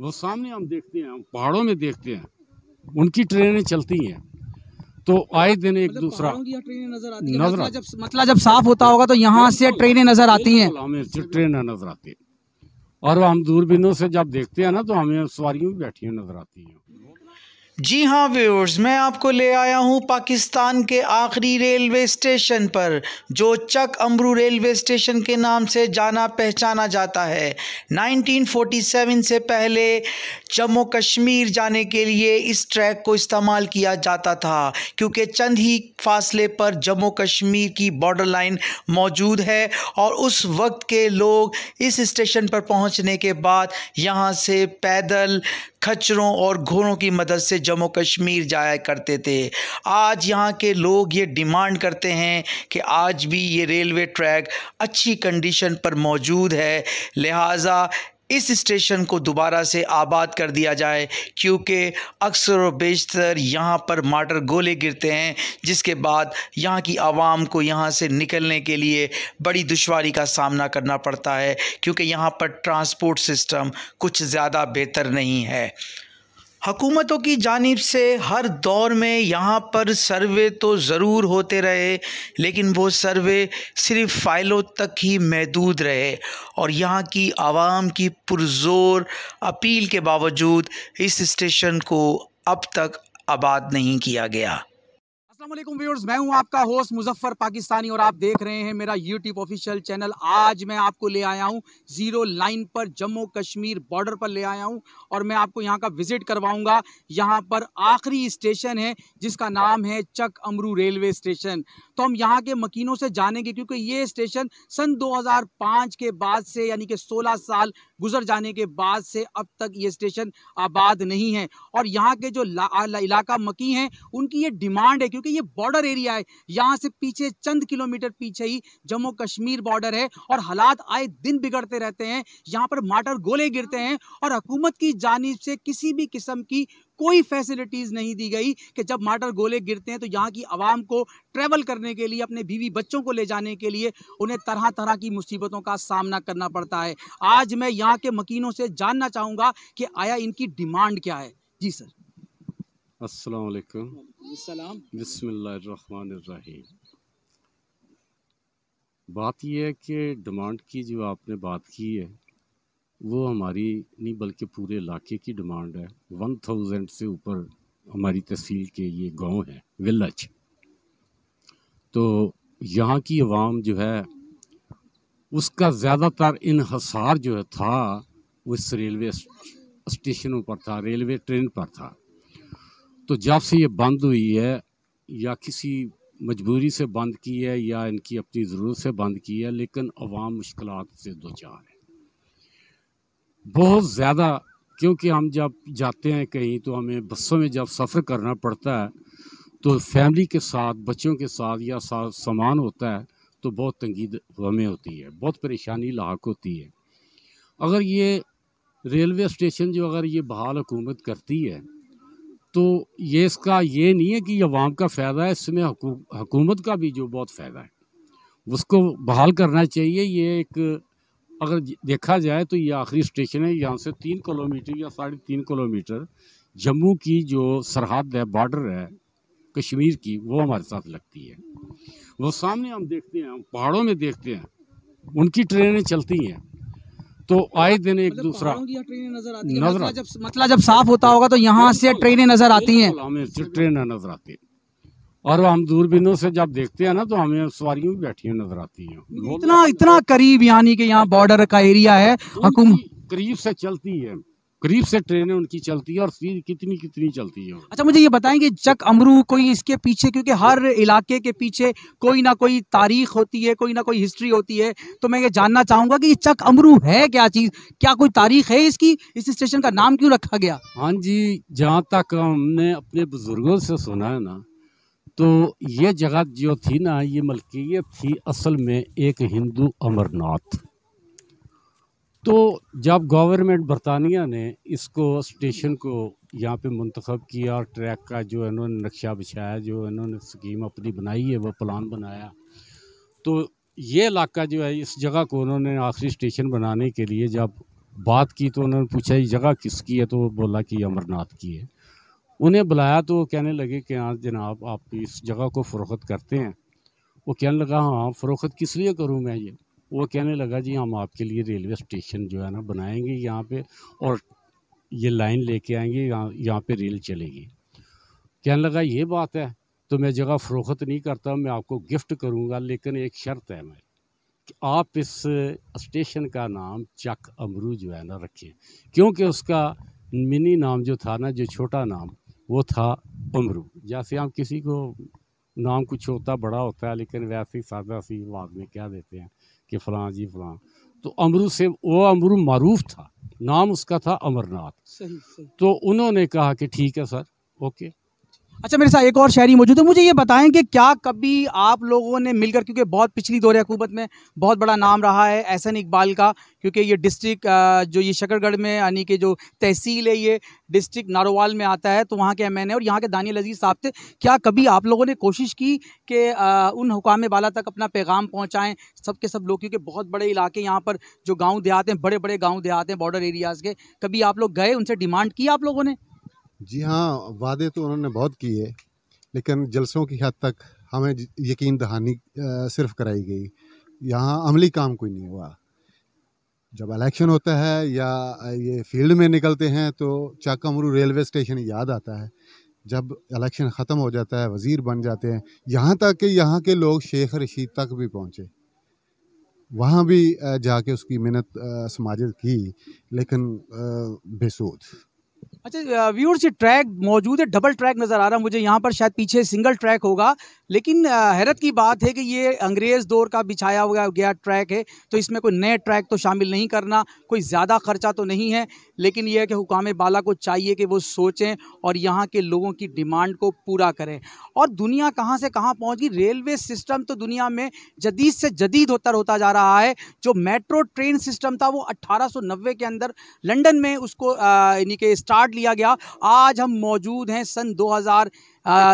वो सामने हम देखते हैं हम पहाड़ों में देखते हैं उनकी ट्रेनें चलती हैं तो आए दिन एक मतलब दूसरा ट्रेनें नजर आती नजर मतलब, मतलब जब साफ होता होगा तो यहाँ से ट्रेनें नजर आती हैं हमें ट्रेनें नजर आती है और हम दूरबीनों से जब देखते हैं ना तो हमें सवारियों भी बैठी हुई नजर आती हैं जी हाँ व्यूअर्स मैं आपको ले आया हूँ पाकिस्तान के आखिरी रेलवे स्टेशन पर जो चक अमरू रेलवे स्टेशन के नाम से जाना पहचाना जाता है 1947 से पहले जम्मू कश्मीर जाने के लिए इस ट्रैक को इस्तेमाल किया जाता था क्योंकि चंद ही फासले पर जम्मू कश्मीर की बॉर्डर लाइन मौजूद है और उस वक्त के लोग इस स्टेशन पर पहुँचने के बाद यहाँ से पैदल खच्चरों और घोड़ों की मदद से जम्मू कश्मीर जाया करते थे आज यहाँ के लोग ये डिमांड करते हैं कि आज भी ये रेलवे ट्रैक अच्छी कंडीशन पर मौजूद है लिहाजा इस स्टेशन को दोबारा से आबाद कर दिया जाए क्योंकि अक्सर व बेशतर यहाँ पर मार्टर गोले गिरते हैं जिसके बाद यहाँ की आवाम को यहाँ से निकलने के लिए बड़ी दुशारी का सामना करना पड़ता है क्योंकि यहाँ पर ट्रांसपोर्ट सिस्टम कुछ ज़्यादा बेहतर नहीं है हकूमतों की जानिब से हर दौर में यहाँ पर सर्वे तो ज़रूर होते रहे लेकिन वो सर्वे सिर्फ फ़ाइलों तक ही महदूद रहे और यहाँ की आवाम की पुरजोर अपील के बावजूद इस स्टेशन को अब तक आबाद नहीं किया गया असलम व्यवर्स मैं हूं आपका होस्ट मुजफ्फर पाकिस्तानी और आप देख रहे हैं मेरा यूट्यूब ऑफिशियल चैनल आज मैं आपको ले आया हूं ज़ीरो लाइन पर जम्मू कश्मीर बॉर्डर पर ले आया हूं और मैं आपको यहां का विज़िट करवाऊंगा यहां पर आखिरी स्टेशन है जिसका नाम है चक अमरू रेलवे स्टेशन तो हम यहाँ के मकीनों से जानेंगे क्योंकि ये स्टेशन सन 2005 के बाद से यानी कि 16 साल गुजर जाने के बाद से अब तक ये स्टेशन आबाद नहीं है और यहाँ के जो इलाका मकी हैं उनकी ये डिमांड है क्योंकि ये बॉर्डर एरिया है यहाँ से पीछे चंद किलोमीटर पीछे ही जम्मू कश्मीर बॉर्डर है और हालात आए दिन बिगड़ते रहते हैं यहाँ पर माटर गोले गिरते हैं और हुकूमत की जानब से किसी भी किस्म की कोई फैसिलिटीज़ नहीं दी गई कि जब मार्टर गोले गिरते हैं तो यहाँ की आवाम को ट्रैवल करने के लिए अपने बीवी बच्चों को ले जाने के लिए उन्हें तरह तरह की मुसीबतों का सामना करना पड़ता है आज मैं यहाँ के मकीनों से जानना चाहूँगा कि आया इनकी डिमांड क्या है जी सर असलकम बात यह है कि डिमांड की जो आपने बात की है वो हमारी नहीं बल्कि पूरे इलाके की डिमांड है वन थाउजेंड से ऊपर हमारी तहसील के ये गांव हैं विलेज तो यहाँ की आवाम जो है उसका ज़्यादातर इनहसार जो है था वो इस रेलवे स्टेशनों पर था रेलवे ट्रेन पर था तो जब से ये बंद हुई है या किसी मजबूरी से बंद की है या इनकी अपनी ज़रूरत से बंद की है लेकिन अवाम मुश्किल से दो चार है बहुत ज़्यादा क्योंकि हम जब जाते हैं कहीं तो हमें बसों में जब सफ़र करना पड़ता है तो फैमिली के साथ बच्चों के साथ या साथ सामान होता है तो बहुत तंगीद हमें होती है बहुत परेशानी लाक होती है अगर ये रेलवे स्टेशन जो अगर ये बहाल हुकूमत करती है तो ये इसका ये नहीं है कि अवाम का फ़ायदा है इसमें हकूमत का भी जो बहुत फ़ायदा है उसको बहाल करना चाहिए ये एक अगर देखा जाए तो ये आखिरी स्टेशन है यहाँ से तीन किलोमीटर या साढ़े तीन किलोमीटर जम्मू की जो सरहद है बॉर्डर है कश्मीर की वो हमारे साथ लगती है वो सामने हम देखते हैं हम पहाड़ों में देखते हैं उनकी ट्रेनें चलती हैं तो आए दिन एक मतलब दूसरा नजर आती है नजर मतलब जब मतलब जब साफ होता होगा तो यहाँ से ट्रेनें नजर आती हैं हमें ट्रेनें नजर आती हैं और हम दूरबीनों से जब देखते हैं ना तो हमें सवारियों भी बैठी हुई नजर आती है इतना इतना करीब यानी कि यहाँ बॉर्डर का एरिया है करीब से चलती है करीब से ट्रेनें उनकी चलती है और स्पीड कितनी कितनी चलती है अच्छा मुझे ये बताएंगे चक अमरू कोई इसके पीछे क्योंकि हर इलाके के पीछे कोई ना कोई तारीख होती है कोई ना कोई हिस्ट्री होती है तो मैं ये जानना चाहूंगा कि ये चक अमरू है क्या चीज़ क्या कोई तारीख है इसकी इस स्टेशन का नाम क्यों रखा गया हाँ जी जहाँ तक हमने अपने बुजुर्गों से सुना है ना तो ये जगह जो थी ना ये मलकियत थी असल में एक हिंदू अमरनाथ तो जब गवर्नमेंट बरतानिया ने इसको स्टेशन को यहाँ पे मंतखब किया और ट्रैक का जो इन्होंने नक्शा बिछाया जो इन्होंने स्कीम अपनी बनाई है वह प्लान बनाया तो ये इलाका जो है इस जगह को उन्होंने आखिरी स्टेशन बनाने के लिए जब बात की तो उन्होंने पूछा ये जगह किसकी है तो वो बोला कि अमरनाथ की है उन्हें बुलाया तो वो कहने लगे कि हाँ जनाब आप इस जगह को फ़रोख्त करते हैं वो कहने लगा हाँ फ़रोख्त किस लिए करूँ मैं ये वो कहने लगा जी हम आपके लिए रेलवे स्टेशन जो है ना बनाएंगे यहाँ पे और ये लाइन लेके आएंगे यहाँ यहाँ पर रेल चलेगी कहने लगा ये बात है तो मैं जगह फ़रोख्त नहीं करता मैं आपको गिफ्ट करूँगा लेकिन एक शर्त है मैं कि आप इस स्टेशन का नाम चक अमरू जो है ना रखें क्योंकि उसका मिनी नाम जो था ना जो छोटा नाम वो था उम्र जैसे हम किसी को नाम कुछ होता बड़ा होता है लेकिन वैसे ही सादा सी आवाज़ में कह देते हैं कि फलां जी फ़लाँ तो अमरू से वो अमरू मरूफ था नाम उसका था अमरनाथ सही, सही। तो उन्होंने कहा कि ठीक है सर ओके अच्छा मेरे साथ एक और शहरी मौजूद है मुझे ये बताएं कि क्या कभी आप लोगों ने मिलकर क्योंकि बहुत पिछली दौर हकूमत में बहुत बड़ा नाम रहा है एहसन इकबाल का क्योंकि ये डिस्ट्रिक्ट जो ये शकरगढ़ में यानी कि जो तहसील है ये डिस्ट्रिक्ट नारोवाल में आता है तो वहाँ के एम एन और यहाँ के दानियल अजीज़ साहब थे क्या कभी आप लोगों ने कोशिश की कि उन हुकाम बाला तक अपना पैगाम पहुँचाएँ सब के सब लोग क्योंकि बहुत बड़े इलाके यहाँ पर जो गाँव देहात हैं बड़े बड़े गाँव देहात हैं बॉर्डर एरियाज़ के कभी आप लोग गए उनसे डिमांड की आप लोगों ने जी हाँ वादे तो उन्होंने बहुत किए लेकिन जलसों की हद तक हमें यकीन दहानी सिर्फ कराई गई यहाँ अमली काम कोई नहीं हुआ जब इलेक्शन होता है या ये फील्ड में निकलते हैं तो चाकामरू रेलवे स्टेशन याद आता है जब इलेक्शन ख़त्म हो जाता है वज़ीर बन जाते हैं यहाँ तक कि यहाँ के लोग शेख रशीद तक भी पहुँचे वहाँ भी जाके उसकी मेहनत समाज की लेकिन बेसूद अच्छा व्यूअर्स ये ट्रैक मौजूद है डबल ट्रैक नज़र आ रहा है मुझे यहाँ पर शायद पीछे सिंगल ट्रैक होगा लेकिन हैरत की बात है कि ये अंग्रेज़ दौर का बिछाया हुआ गया ट्रैक है तो इसमें कोई नए ट्रैक तो शामिल नहीं करना कोई ज़्यादा ख़र्चा तो नहीं है लेकिन यह है कि हुकाम बाला को चाहिए कि वो सोचें और यहाँ के लोगों की डिमांड को पूरा करें और दुनिया कहाँ से कहाँ पहुँच गई रेलवे सिस्टम तो दुनिया में जदीद से जदीद होता होता जा रहा है जो मेट्रो ट्रेन सिस्टम था वो अट्ठारह के अंदर लंडन में उसको यानी कि स्टार्ट लिया गया आज हम मौजूद हैं सन दो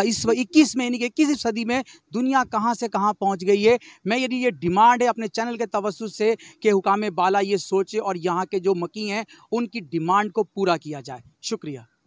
इस इक्कीस में यानी कि इक्कीस सदी में दुनिया कहाँ से कहाँ पहुँच गई है मैं यदि ये डिमांड है अपने चैनल के तवसु से कि हुकाम बाला ये सोचे और यहाँ के जो मकी हैं उनकी डिमांड को पूरा किया जाए शुक्रिया